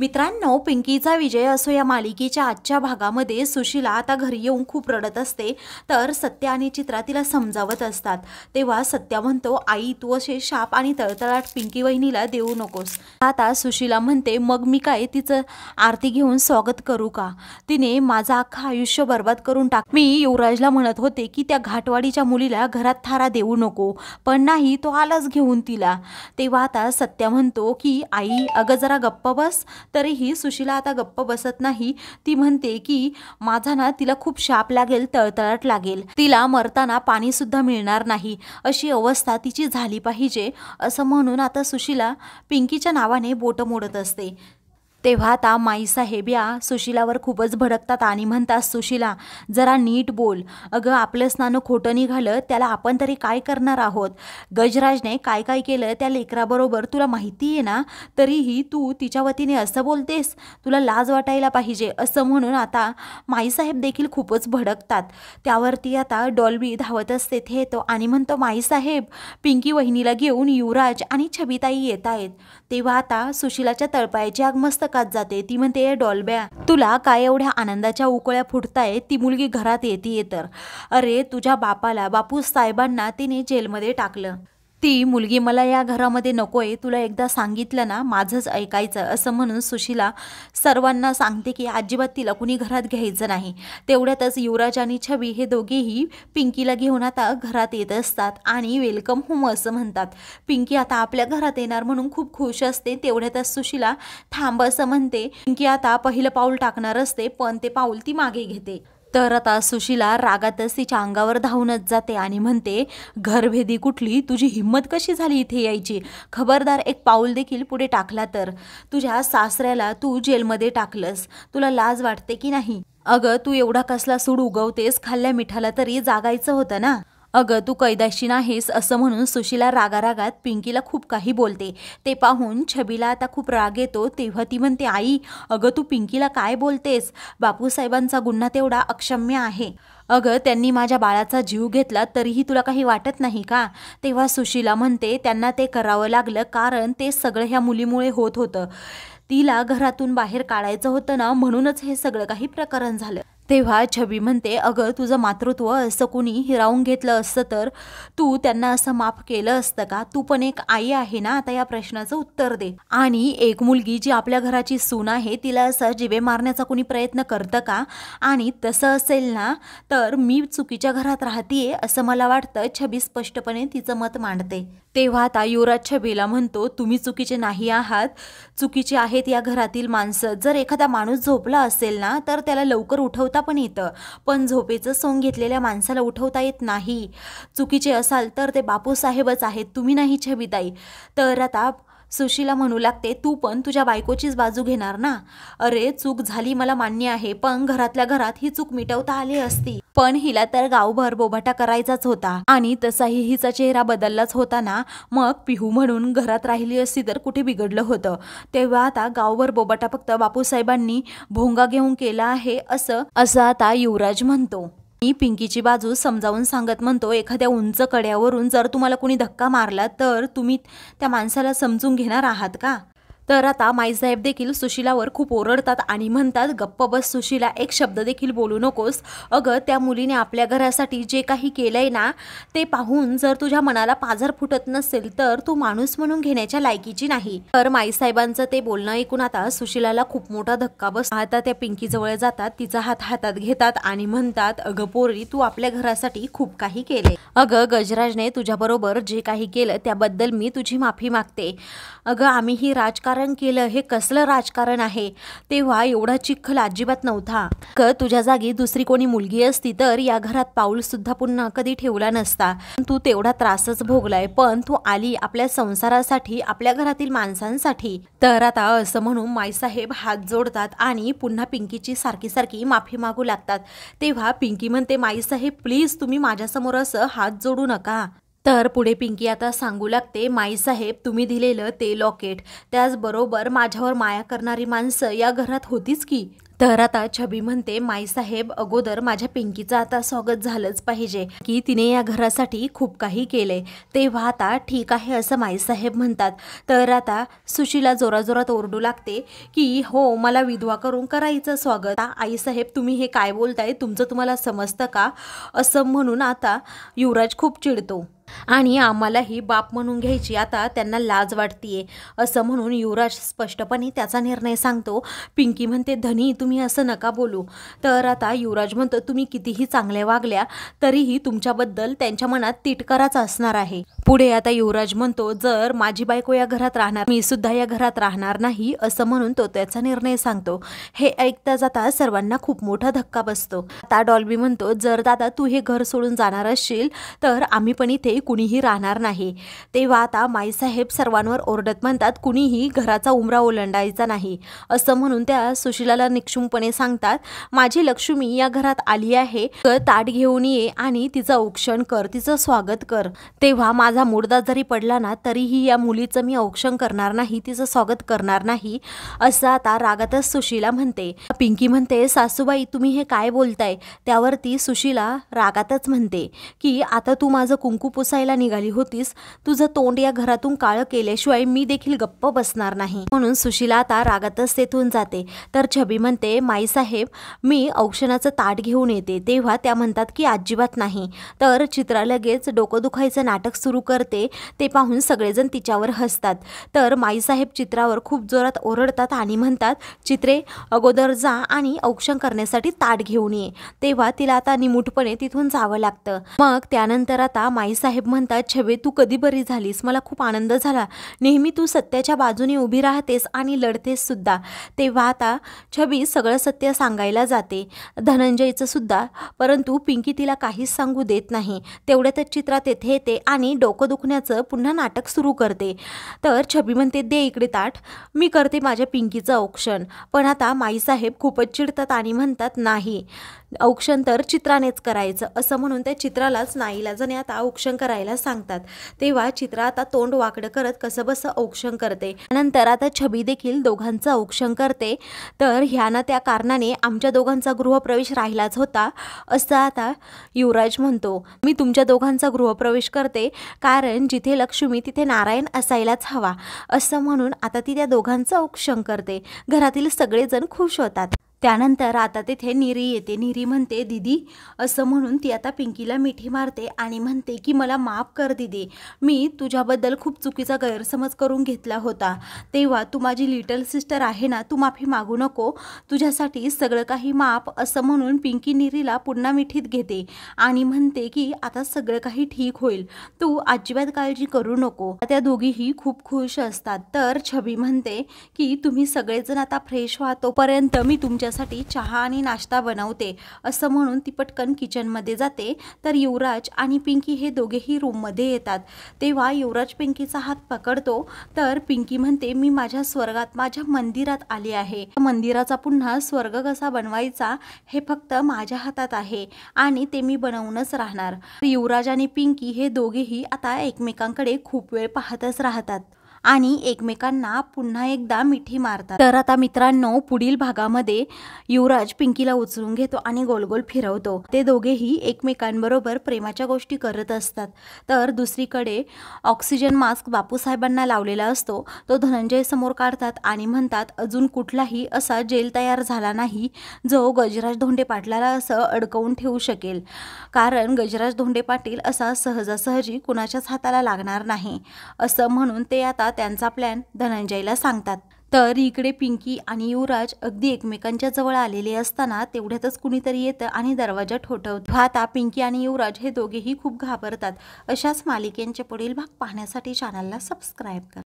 मित्रांनो पिंकीचा विजय असो या मालिकेच्या आजच्या भागामध्ये सुशीला आता घरी येऊन खूप रडत असते तर सत्या आणि चित्रा तिला समजावत असतात तेव्हा सत्या म्हणतो आई तू असे शाप आणि तळतळाट पिंकी वहिनीला देऊ नकोस आता सुशीला म्हणते मग मी काय तिचं आरती घेऊन स्वागत करू का तिने माझं अख्खं आयुष्य बर्बाद करून टाक मी युवराजला म्हणत होते की त्या घाटवाडीच्या मुलीला घरात थारा देऊ नको पण नाही तो आलाच घेऊन तिला तेव्हा आता सत्या म्हणतो की आई अगं जरा गप्प बस तरीही सुशीला आता गप्प बसत नाही ती म्हणते की माझा ना तिला खूप शाप लागेल तळतळट लागेल तिला मरताना पाणी सुद्धा मिळणार नाही अशी अवस्था तिची झाली पाहिजे असं म्हणून आता सुशीला पिंकीच्या नावाने बोट मोडत असते तेव्हा आता माईसाहेब या सुशिलावर खूपच भडकतात आणि म्हणतात सुशिला जरा नीट बोल अगं आपलं स्नानं खोटं निघालं त्याला आपण तरी काय करणार आहोत गजराजने काय काय केलं त्या लेकराबरोबर तुला माहिती आहे ना तरीही तू तिच्या वतीने असं बोलतेस तुला लाज वाटायला पाहिजे असं म्हणून आता माईसाहेब देखील खूपच भडकतात त्यावरती आता डॉल्बी धावतच तेथे येतो आणि म्हणतो माईसाहेब पिंकी वहिनीला घेऊन युवराज आणि छबिताई येत आहेत तेव्हा आता सुशिलाच्या तळपायाची आगमस्त पुस्तकात जाते ती म्हणते डॉलब्या तुला काय एवढ्या आनंदाच्या उकळ्या फुटताय ती मुलगी घरात येते तर अरे तुझ्या बापाला बापू साहेबांना तिने जेलमध्ये टाकलं ती मुलगी मला या घरामध्ये नको आहे तुला एकदा सांगितलं ना माझंच ऐकायचं असं म्हणून सुशीला सर्वांना सांगते की अजिबात तिला कुणी घरात घ्यायचं नाही तेवढ्यातच युवराज आणि छबी हे दोघेही पिंकीला घेऊन आता घरात येत असतात आणि वेलकम होम असं म्हणतात पिंकी आता आपल्या घरात येणार म्हणून खूप खुश असते तेवढ्यातच सुशीला थांब असं म्हणते पिंकी आता पहिलं पाऊल टाकणार असते पण ते पाऊल ती मागे घेते तर आता सुशीला रागातच तिच्या अंगावर धावूनच जाते आणि म्हणते घरभेदी कुठली तुझी हिंमत कशी झाली इथे यायची खबरदार एक पाऊल देखील पुढे टाकला तर तुझ्या सासऱ्याला तू जेलमध्ये टाकलंस तुला लाज वाटते की नाही अगं तू एवढा कसला सूड उगवतेस खाल्ल्या मिठाला तरी जागायचं होतं ना अगं तू कैदाशी नाहीस असं म्हणून सुशीला रागारागात पिंकीला खूप काही बोलते ते पाहून छबीला आता खूप राग येतो तेव्हा ती म्हणते आई अगं तू पिंकीला काय बोलतेस बापूसाहेबांचा गुन्हा तेवढा अक्षम्य आहे अगं त्यांनी माझ्या बाळाचा जीव घेतला तरीही तुला काही वाटत नाही का तेव्हा सुशीला म्हणते त्यांना ते करावं लागलं कारण ते सगळं ह्या मुलीमुळे होत होतं तिला घरातून बाहेर काढायचं होतं ना म्हणूनच हे सगळं काही प्रकरण झालं तेव्हा छबी म्हणते अगं तुझं मातृत्व असं कुणी हिरावून घेतलं असतं तर तू त्यांना असं माफ केलं असतं का तू पण एक आई आहे ना आता या प्रश्नाचं उत्तर दे आणि एक मुलगी जी आपल्या घराची सून आहे तिला असं जिवे मारण्याचा कुणी प्रयत्न करतं का आणि तसं असेल ना तर मी चुकीच्या घरात राहतीये असं मला वाटतं छबी स्पष्टपणे तिचं मत मांडते तेव्हा आता युवराज छबीला म्हणतो तुम्ही चुकीचे नाही आहात चुकीचे आहेत या घरातील माणसं जर एखादा माणूस झोपला असेल ना तर त्याला लवकर उठवता पण येतं पण झोपेचं सोंग घेतलेल्या माणसाला उठवता येत नाही चुकीचे असाल तर ते बापूसाहेबच आहेत तुम्ही नाही छबीताई तर आता सुशीला म्हणू लागते तू पण तुझ्या बायकोचीच बाजू घेणार ना अरे चूक झाली मला मान्य आहे पण घरातल्या घरात ही चूक मिटवता आली असती पण हिला तर गावभर बोबाटा करायचाच होता आणि तसाही हिचा चेहरा बदललाच होता ना मग पिहू म्हणून घरात राहिली असती तर कुठे बिघडलं होतं तेव्हा आता गावभर बोबाटा फक्त बापूसाहेबांनी भोंगा घेऊन केला आहे असं असं आता युवराज म्हणतो मी पिंकीची बाजू समजावून सांगत म्हणतो एखाद्या उंच कड्यावरून जर तुम्हाला कोणी धक्का मारला तर तुम्ही त्या माणसाला समजून घेणार आहात का तर आता माईसाहेब देखील सुशिलावर खूप ओरडतात आणि म्हणतात गप्प बस सुशिला एक शब्द देखील बोलू नकोस अगं त्या मुलीने आपल्या घरासाठी जे काही केलंय ना ते पाहून जर तुझ्या मनाला पाझर फुटत नसेल तर तू माणूस म्हणून घेण्याच्या लायकीची नाही तर माईसाहेबांचं ते बोलणं ऐकून आता सुशिलाला खूप मोठा धक्का बस आता त्या पिंकीजवळ जातात तिचा हात हातात घेतात आणि म्हणतात अगं पोरी तू आपल्या घरासाठी खूप काही केले अगं गजराजने तुझ्याबरोबर जे काही केलं त्याबद्दल मी तुझी माफी मागते अगं आम्ही ही राजकारण राजकारण केलं हे कसलं राजकारण आहे तेव्हा एवढा चिखल अजिबात नव्हता क तुझ्या जागी दुसरी कोणी मुलगी असती तर या घरात पाऊल सुद्धा पुन्हा कधी ठेवला नसता तू तेवढा त्रासच भोगलाय पण तू आली आपल्या संसारासाठी आपल्या घरातील माणसांसाठी तर आता असं म्हणून माईसाहेब हात जोडतात आणि पुन्हा पिंकीची सारखी सारखी माफी मागू लागतात तेव्हा पिंकी म्हणते माईसाहेब प्लीज तुम्ही माझ्यासमोर असं हात जोडू नका तर पुढे पिंकी आता सांगू लागते माईसाहेब तुम्ही दिलेलं ते लॉकेट त्याचबरोबर माझ्यावर माया करणारी माणसं या घरात होतीच की तर आता छबी म्हणते माईसाहेब अगोदर माझ्या पिंकीचं आता स्वागत झालंच पाहिजे की तिने या घरासाठी खूप काही केले तेव्हा आता ठीक आहे असं माईसाहेब म्हणतात तर आता सुशीला जोराजोरात ओरडू लागते की हो मला विधवा करून करायचं स्वागत आईसाहेब तुम्ही हे काय बोलताय तुमचं तुम्हाला समजतं का असं म्हणून आता युवराज खूप चिडतो आणि आम्हालाही बाप म्हणून घ्यायची आता त्यांना लाज वाटतीये असं म्हणून युवराज स्पष्टपणे त्याचा निर्णय सांगतो पिंकी म्हणते धनी तुम्ही असं नका बोलू तर आता युवराज म्हणतो तुम्ही कितीही चांगले वागल्या तरीही तुमच्याबद्दल त्यांच्या मनात तिटकाराच असणार आहे पुढे आता युवराज म्हणतो जर माझी बायको या घरात राहणार मी सुद्धा या घरात राहणार नाही असं म्हणून तो त्याचा निर्णय सांगतो हे ऐकता जाता सर्वांना खूप मोठा धक्का बसतो आता डॉल्बी म्हणतो जर दादा तू हे घर सोडून जाणार असशील तर आम्ही पण इथे घरी कुणीही राहणार नाही तेव्हा आता माईसाहेब सर्वांवर ओरडत म्हणतात कुणीही घराचा उमरा ओलंडायचा नाही असं म्हणून त्या सुशिलाला निक्षुमपणे सांगतात माझी लक्ष्मी या घरात आली आहे ताट घेऊन ये आणि तिचं औक्षण कर तिचं स्वागत कर तेव्हा माझा मुडदा जरी पडला ना तरीही या मुलीचं मी औक्षण करणार नाही तिचं स्वागत करणार नाही असं आता रागातच सुशीला म्हणते पिंकी म्हणते सासूबाई तुम्ही हे काय बोलताय त्यावरती सुशीला रागातच म्हणते की आता तू माझं कुंकू निघाली होतीस तुझं तोंड या घरातून काळं केल्याशिवाय मी देखील गप्प बसणार नाही म्हणून सुशीला आता रागातच तेथून जाते तर छबी म्हणते माईसाहेब मी औक्षणाचं ताट घेऊन येते तेव्हा त्या म्हणतात की अजिबात नाही तर चित्रा लगेच डोकं दुखायचं नाटक सुरू करते ते पाहून सगळेजण तिच्यावर हसतात तर माईसाहेब चित्रावर खूप जोरात ओरडतात आणि म्हणतात चित्रे अगोदर जा आणि औक्षण करण्यासाठी ताट घेऊन ये तेव्हा तिला आता निमूटपणे तिथून जावं लागतं मग त्यानंतर आता माईसाहेब साहेब म्हणतात छबी तू कधी बरी झालीस मला खूप आनंद झाला नेहमी तू सत्याच्या बाजूने उभी राहतेस आणि लढतेस सुद्धा तेव्हा आता छबी सगळं सत्य सांगायला जाते धनंजयचं सुद्धा परंतु पिंकी तिला काहीच सांगू देत नाही तेवढ्यातच चित्रा तेथे येते आणि डोकं दुखण्याचं पुन्हा नाटक सुरू करते तर छबी म्हणते दे इकडे ताट मी करते माझ्या पिंकीचं औक्षण पण आता माईसाहेब खूपच चिडतात आणि म्हणतात नाही औक्षण तर चित्रानेच करायचं असं म्हणून त्या चित्रालाच नाईलाजाने आता औक्षण करायला सांगतात तेव्हा चित्रा आता तोंड वाकडं करत कसं बसं औक्षण करते नंतर आता छबी देखील दोघांचं औक्षण करते तर ह्यानं त्या कारणाने आमच्या दोघांचा गृहप्रवेश राहिलाच होता असं आता युवराज म्हणतो मी तुमच्या दोघांचा गृहप्रवेश करते कारण जिथे लक्ष्मी तिथे नारायण असायलाच हवा असं म्हणून आता ती त्या दोघांचं औक्षण करते घरातील सगळेजण खुश होतात त्यानंतर आता तिथे निरी येते निरी म्हणते दिदी असं म्हणून ती आता पिंकीला मिठी मारते आणि म्हणते की मला माफ कर दिदी मी तुझ्याबद्दल खूप चुकीचा गैरसमज करून घेतला होता तेव्हा तू माझी लिटल सिस्टर आहे ना तू माफी मागू नको तुझ्यासाठी सगळं काही माफ असं म्हणून पिंकी निरीला पुन्हा मिठीत घेते आणि म्हणते की आता सगळं काही ठीक होईल तू अजिबात काळजी करू नको त्या दोघीही खूप खुश असतात तर छबी म्हणते की तुम्ही सगळेजण आता फ्रेश व्हा तोपर्यंत मी तुमच्या साठी चहा आणि नाश्ता बनवते असं म्हणून ती पटकन किचनमध्ये जाते तर युवराज आणि पिंकी हे दोघेही रूममध्ये येतात तेव्हा युवराज पिंकीचा हात पकडतो तर पिंकी म्हणते मी माझ्या स्वर्गात माझ्या मंदिरात आली आहे मंदिराचा पुन्हा स्वर्ग कसा बनवायचा हे फक्त माझ्या हातात आहे आणि ते मी बनवूनच राहणार युवराज आणि पिंकी हे दोघेही आता एकमेकांकडे खूप वेळ पाहतच राहतात आणि एकमेकांना पुन्हा एकदा मिठी मारतात तर आता मित्रांनो पुढील भागामध्ये युवराज पिंकीला उचलून घेतो आणि गोलगोल फिरवतो ते दोघेही एकमेकांबरोबर प्रेमाच्या गोष्टी करत असतात तर दुसरीकडे ऑक्सिजन मास्क बापूसाहेबांना लावलेला असतो तो धनंजय समोर काढतात आणि म्हणतात अजून कुठलाही असा जेल तयार झाला नाही जो गजराज धोंडे पाटलाला असं अडकवून ठेवू शकेल कारण गजराज धोंडे पाटील असा सहजासहजी कुणाच्याच हाताला लागणार नाही असं म्हणून ते आता त्यांचा प्लॅन धनंजयला सांगतात तर इकडे पिंकी आणि युवराज अगदी एकमेकांच्या जवळ आलेले असताना तेवढ्यातच कुणीतरी येतं आणि दरवाजा ठोठवतो आता पिंकी आणि युवराज हे दोघेही खूप घाबरतात अशाच मालिकेंचे पुढील भाग पाहण्यासाठी चॅनलला सबस्क्राईब करा